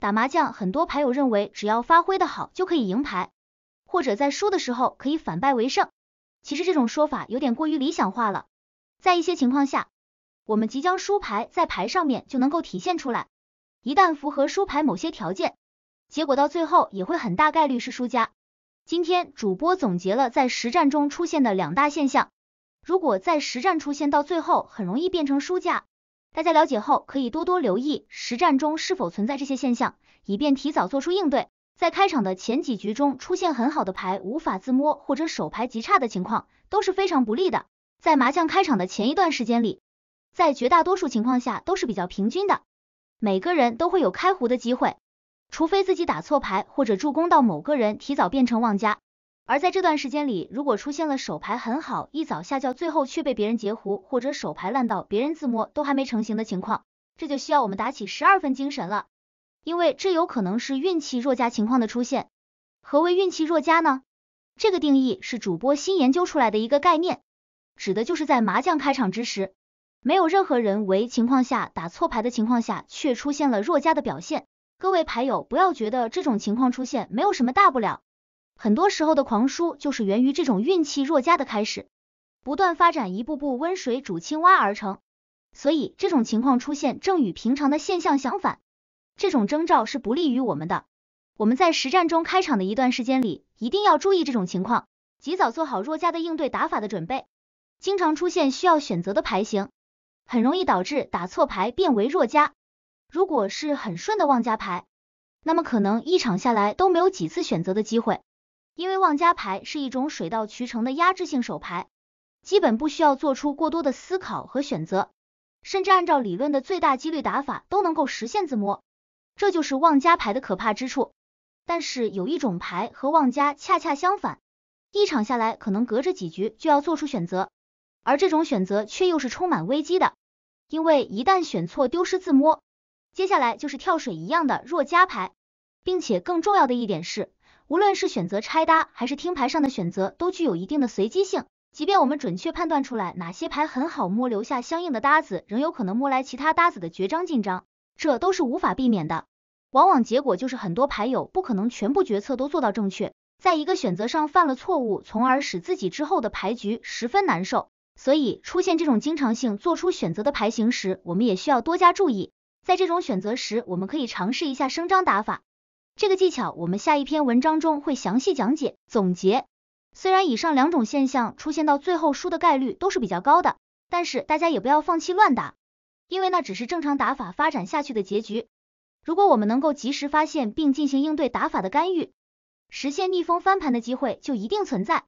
打麻将，很多牌友认为只要发挥的好就可以赢牌，或者在输的时候可以反败为胜。其实这种说法有点过于理想化了。在一些情况下，我们即将输牌，在牌上面就能够体现出来。一旦符合输牌某些条件，结果到最后也会很大概率是输家。今天主播总结了在实战中出现的两大现象，如果在实战出现到最后，很容易变成输家。大家了解后可以多多留意实战中是否存在这些现象，以便提早做出应对。在开场的前几局中出现很好的牌无法自摸或者手牌极差的情况都是非常不利的。在麻将开场的前一段时间里，在绝大多数情况下都是比较平均的，每个人都会有开胡的机会，除非自己打错牌或者助攻到某个人提早变成旺家。而在这段时间里，如果出现了手牌很好，一早下轿，最后却被别人截胡，或者手牌烂到别人自摸都还没成型的情况，这就需要我们打起十二分精神了，因为这有可能是运气弱加情况的出现。何为运气弱加呢？这个定义是主播新研究出来的一个概念，指的就是在麻将开场之时，没有任何人为情况下打错牌的情况下，却出现了弱加的表现。各位牌友，不要觉得这种情况出现没有什么大不了。很多时候的狂输就是源于这种运气弱加的开始，不断发展，一步步温水煮青蛙而成。所以这种情况出现正与平常的现象相反，这种征兆是不利于我们的。我们在实战中开场的一段时间里，一定要注意这种情况，及早做好弱加的应对打法的准备。经常出现需要选择的牌型，很容易导致打错牌变为弱加。如果是很顺的旺家牌，那么可能一场下来都没有几次选择的机会。因为旺家牌是一种水到渠成的压制性手牌，基本不需要做出过多的思考和选择，甚至按照理论的最大几率打法都能够实现自摸，这就是旺家牌的可怕之处。但是有一种牌和旺家恰恰相反，一场下来可能隔着几局就要做出选择，而这种选择却又是充满危机的，因为一旦选错丢失自摸，接下来就是跳水一样的弱家牌，并且更重要的一点是。无论是选择拆搭还是听牌上的选择，都具有一定的随机性。即便我们准确判断出来哪些牌很好摸，留下相应的搭子，仍有可能摸来其他搭子的绝张进张，这都是无法避免的。往往结果就是很多牌友不可能全部决策都做到正确，在一个选择上犯了错误，从而使自己之后的牌局十分难受。所以出现这种经常性做出选择的牌型时，我们也需要多加注意。在这种选择时，我们可以尝试一下升张打法。这个技巧我们下一篇文章中会详细讲解。总结，虽然以上两种现象出现到最后输的概率都是比较高的，但是大家也不要放弃乱打，因为那只是正常打法发展下去的结局。如果我们能够及时发现并进行应对打法的干预，实现逆风翻盘的机会就一定存在。